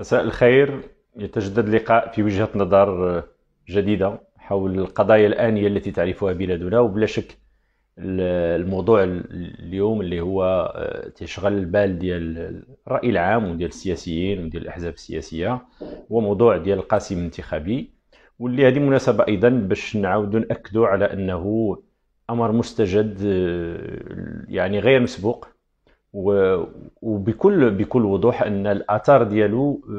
مساء الخير يتجدد لقاء في وجهة نظر جديدة حول القضايا الآنية التي تعرفها بلادنا وبلا شك الموضوع اليوم اللي هو آه، تشغل البال ديال الرأي العام وديال السياسيين وديال الأحزاب السياسية هو موضوع ديال القاسم الانتخابي واللي هذه مناسبة أيضا باش نعاودوا نأكدوا على أنه أمر مستجد آه، يعني غير مسبوق وبكل بكل وضوح ان الاثار ديالو آه،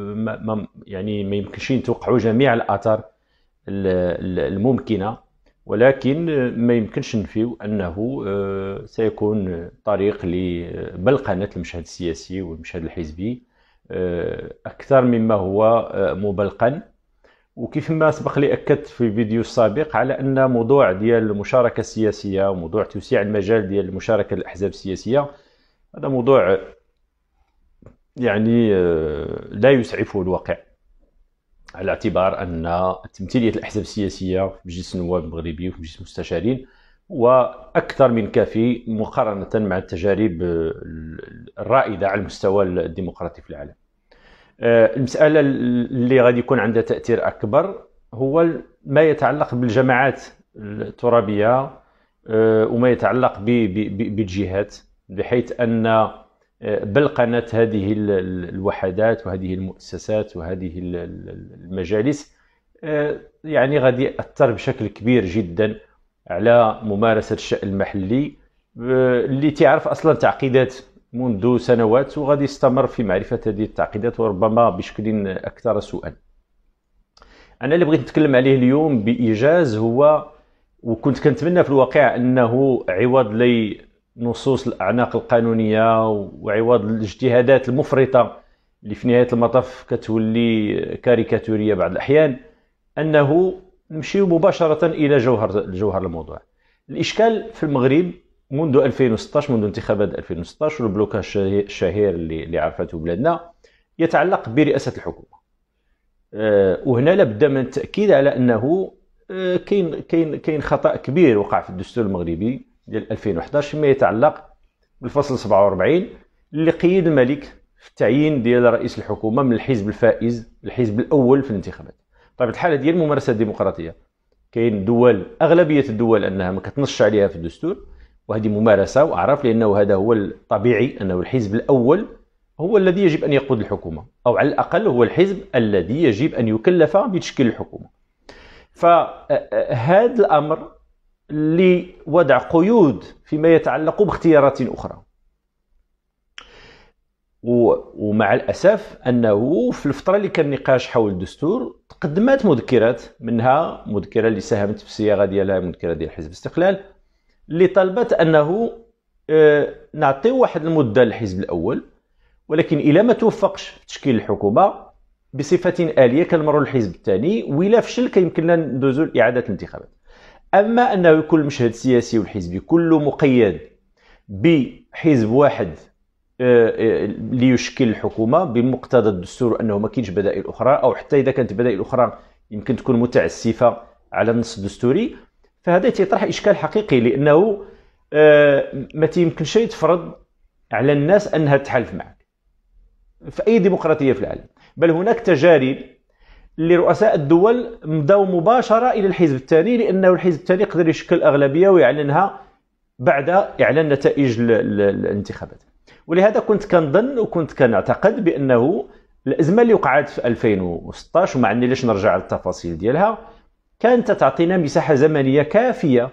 ما يعني ما يمكنش نتوقعوا جميع الاثار الممكنه ولكن ما يمكنش نفيو انه آه، سيكون طريق لبلقنه المشهد السياسي والمشهد الحزبي آه، اكثر مما هو مبلقن وكيف ما سبق لي اكدت في الفيديو السابق على ان موضوع ديال المشاركه السياسيه وموضوع توسيع المجال ديال المشاركه الاحزاب السياسيه هذا موضوع يعني آه، لا يسعفه الواقع على اعتبار ان تمثيليه الاحزاب السياسيه في مجلس النواب المغربي وفي مجلس المستشارين واكثر من كافي مقارنه مع التجارب آه، الرائده على المستوى الديمقراطي في العالم آه، المساله اللي غادي يكون عندها تاثير اكبر هو ما يتعلق بالجماعات الترابيه وما يتعلق بالجهات بحيث أن آه، بلقنة هذه الوحدات وهذه المؤسسات وهذه المجالس آه، يعني غادي يأثر بشكل كبير جدا على ممارسة الشأن المحلي آه، اللي تعرف أصلا تعقيدات منذ سنوات وغادي يستمر في معرفة هذه التعقيدات وربما بشكل أكثر سوءا أنا اللي بغيت نتكلم عليه اليوم بإيجاز هو وكنت كنتمنى في الواقع أنه عوض لي نصوص الاعناق القانونيه وعوض الاجتهادات المفرطه اللي في نهايه المطاف كتولي كاريكاتوريه بعض الاحيان انه نمشيو مباشره الى جوهر جوهر الموضوع الاشكال في المغرب منذ 2016 منذ انتخابات 2016 والبلوكا الشهير اللي عرفته بلادنا يتعلق برئاسه الحكومه آه، وهنا لابد من التاكيد على انه آه، كاين كاين كاين خطا كبير وقع في الدستور المغربي ديال 2011 فيما يتعلق بالفصل 47 اللي قيد الملك في التعيين ديال رئيس الحكومه من الحزب الفائز الحزب الاول في الانتخابات طيب الحاله ديال الممارسه الديمقراطيه كاين دول اغلبيه الدول انها ما كتنصش عليها في الدستور وهذه ممارسه واعرف لانه هذا هو الطبيعي انه الحزب الاول هو الذي يجب ان يقود الحكومه او على الاقل هو الحزب الذي يجب ان يكلف بتشكيل الحكومه فهذا الامر لوضع قيود فيما يتعلق باختيارات أخرى ومع الاسف انه في الفتره اللي كان النقاش حول الدستور تقدمات مذكرات منها مذكره اللي ساهمت في الصياغه ديالها مذكره ديال حزب الاستقلال اللي طلبت انه آه، نعطيو واحد المده للحزب الاول ولكن الى ما توفقش في تشكيل الحكومه بصفه اليه كنمروا للحزب الثاني والى فشل كيمكن لنا ندوزو لاعاده الانتخابات اما انه يكون المشهد السياسي والحزبي كله مقيد بحزب واحد آه، آه، ليشكل الحكومه بمقتضى الدستور انه ما كاينش بدائل اخرى او حتى اذا كانت بدائل اخرى يمكن تكون متعسفه على النص الدستوري فهذا تيطرح اشكال حقيقي لانه آه، ما تيمكنش تفرض على الناس انها تحالف معك في اي ديمقراطيه في العالم بل هناك تجارب لرؤساء الدول مداو مباشره الى الحزب الثاني لانه الحزب الثاني قدر يشكل اغلبيه ويعلنها بعد اعلان نتائج الانتخابات ولهذا كنت كنظن وكنت كنعتقد بانه الازمه اللي وقعت في 2016 وما عندناش نرجع للتفاصيل ديالها كانت تعطينا مساحه زمنيه كافيه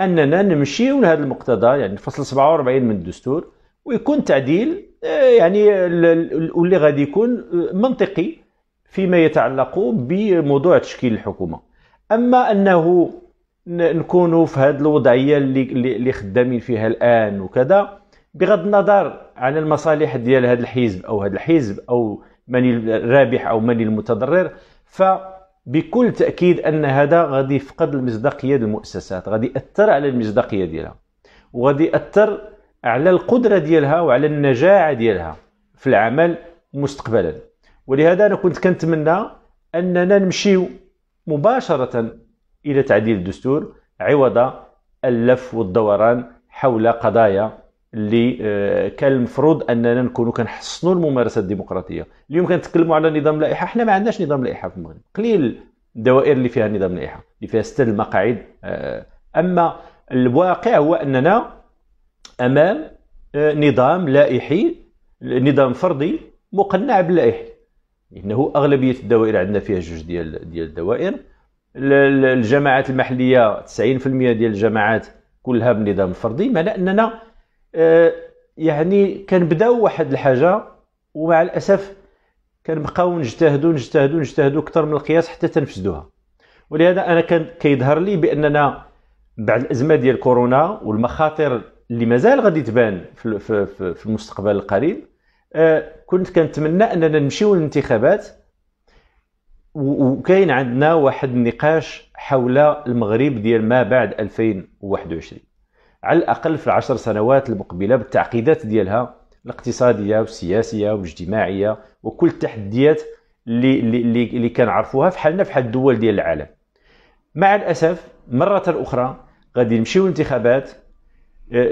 اننا نمشيو لهذا المقتضى يعني الفصل 47 من الدستور ويكون تعديل آه، يعني واللي غادي يكون آه، منطقي فيما يتعلق بموضوع تشكيل الحكومه اما انه نكونوا في هذه الوضعيه اللي خدامين فيها الان وكذا بغض النظر عن المصالح ديال هذا الحزب او هذا الحزب او من الرابح او من المتضرر فبكل تاكيد ان هذا غادي يفقد المصداقيه ديال المؤسسات غادي ياثر على المصداقيه ديالها وغادي ياثر على القدره ديالها وعلى النجاعه ديالها في العمل مستقبلا ولهذا انا كنت كنتمنى اننا نمشيو مباشره الى تعديل الدستور عوض اللف والدوران حول قضايا اللي آه، كان المفروض اننا نكونوا كنحسنوا الممارسه الديمقراطيه اليوم كنتكلموا على نظام لائحه حنا ما عندناش نظام لائحه في المغرب قليل الدوائر اللي فيها نظام لائحه اللي فيها سته المقاعد آه، اما الواقع هو اننا امام آه، نظام لائحي نظام فردي مقنع باللائحه انه اغلبيه الدوائر عندنا فيها جوج ديال ديال الدوائر الجماعات المحليه 90% ديال الجماعات كلها بنظام فردي معنى اننا آه، يعني كنبداو واحد الحاجه ومع الاسف كنبقاو نجتهدوا نجتهدوا نجتهدوا اكثر من القياس حتى تنفذوها ولهذا انا كان كيظهر لي باننا بعد الازمه ديال كورونا والمخاطر اللي مازال غادي تبان في المستقبل القريب آه، كنت كنتمنى اننا نمشيو للانتخابات وكاين عندنا واحد النقاش حول المغرب ديال ما بعد 2021 على الاقل في العشر سنوات المقبله بالتعقيدات ديالها الاقتصاديه والسياسيه والاجتماعيه وكل التحديات اللي اللي اللي كنعرفوها في حالنا في حال الدول ديال العالم مع الاسف مره اخرى غادي نمشيو للانتخابات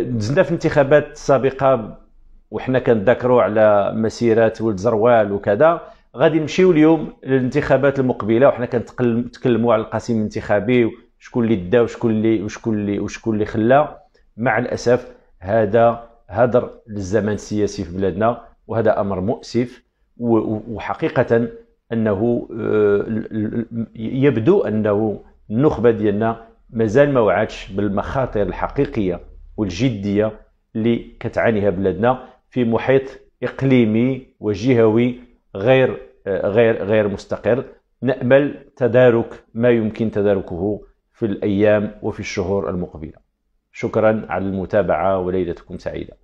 دزنا آه، في الانتخابات السابقه وحنا كنذاكروا على مسيرات ولد زروال وكذا غادي نمشيو اليوم للانتخابات المقبله وحنا كنتكلموا على القسم الانتخابي وشكون اللي دا وشكون اللي وشكون اللي وشكون اللي خلا مع الاسف هذا هدر للزمان السياسي في بلادنا وهذا امر مؤسف وحقيقه انه آه، يبدو انه النخبه ديالنا مازال ما وعدش بالمخاطر الحقيقيه والجديه اللي كتعانيها بلادنا في محيط اقليمي وجهوي غير غير غير مستقر نامل تدارك ما يمكن تداركه في الايام وفي الشهور المقبله شكرا على المتابعه وليلتكم سعيده